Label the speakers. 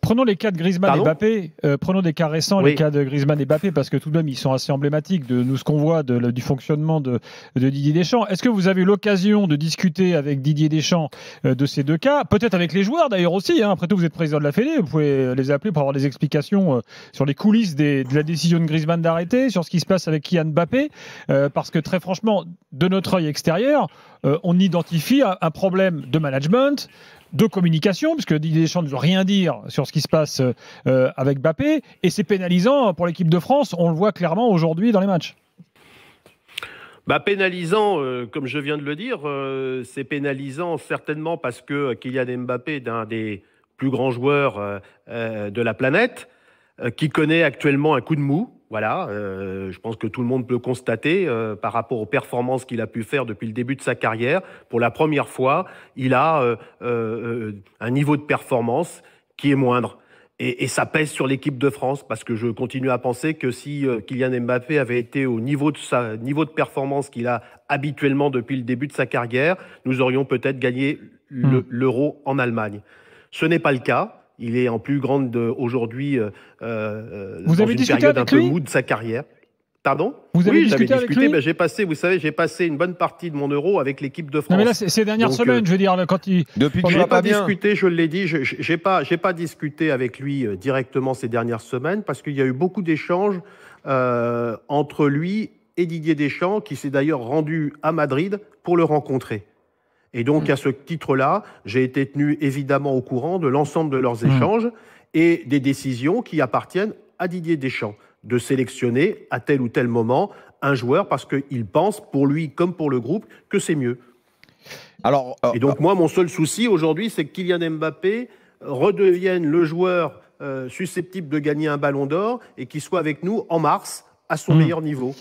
Speaker 1: Prenons les cas de Griezmann et Mbappé. Euh, prenons des cas récents, les cas de Griezmann et Mbappé, parce que tout de même, ils sont assez emblématiques de nous ce qu'on voit du fonctionnement de, Didier Deschamps. Est-ce que vous avez l'occasion de discuter avec Didier Deschamps euh, de ces deux cas Peut-être avec les joueurs d'ailleurs aussi. Hein. Après tout, vous êtes président de la Fédé, vous pouvez euh, les appeler pour avoir des explications sur les coulisses de la décision de Griezmann d'arrêter, sur ce qui se passe avec Kylian Mbappé, parce que très franchement, de notre œil extérieur, on identifie un problème de management, de communication, puisque Didier Deschamps ne veut rien dire sur ce qui se passe euh, euh, avec Mbappé, et c'est pénalisant pour l'équipe de France, on le voit clairement aujourd'hui dans les matchs.
Speaker 2: Bah, pénalisant, euh, comme je viens de le dire, c'est pénalisant certainement parce que Kylian Mbappé d'un des plus grands joueurs de la planète, qui connaît actuellement un coup de mou, voilà, euh, je pense que tout le monde peut constater euh, par rapport aux performances qu'il a pu faire depuis le début de sa carrière, pour la première fois, il a euh, un niveau de performance qui est moindre. Et, ça pèse sur l'équipe de France, parce que je continue à penser que si Kylian Mbappé avait été au niveau de sa niveau de performance qu'il a habituellement depuis le début de sa carrière, nous aurions peut-être gagné hmm. l'euro en Allemagne. Ce n'est pas le cas. Il est en plus grande aujourd'hui. Euh, euh, euh, vous dans avez une période un peu mou de sa carrière. Pardon vous avez discuté j'avais ben, j'ai passé, vous savez, j'ai passé une bonne partie de mon euro avec l'équipe de France. mais là, ces dernières semaines, je
Speaker 1: veux dire, quand il. Depuis que pas, pas discuté,
Speaker 2: je l'ai dit, je, n'ai pas, discuté avec lui directement ces dernières semaines parce qu'il y a eu beaucoup d'échanges entre lui et Didier Deschamps, qui s'est d'ailleurs rendu à Madrid pour le rencontrer. Et donc, mm. à ce titre-là, j'ai été tenu évidemment au courant de l'ensemble de leurs mm. échanges et des décisions qui appartiennent à Didier Deschamps de sélectionner à tel ou tel moment un joueur parce qu'il pense, pour lui comme pour le groupe, que c'est mieux. Alors, euh, et donc, euh, moi, mon seul souci aujourd'hui, c'est que Kylian Mbappé redevienne le joueur euh, susceptible de gagner un ballon d'or et qu'il soit avec nous en mars à son mm. meilleur
Speaker 1: niveau.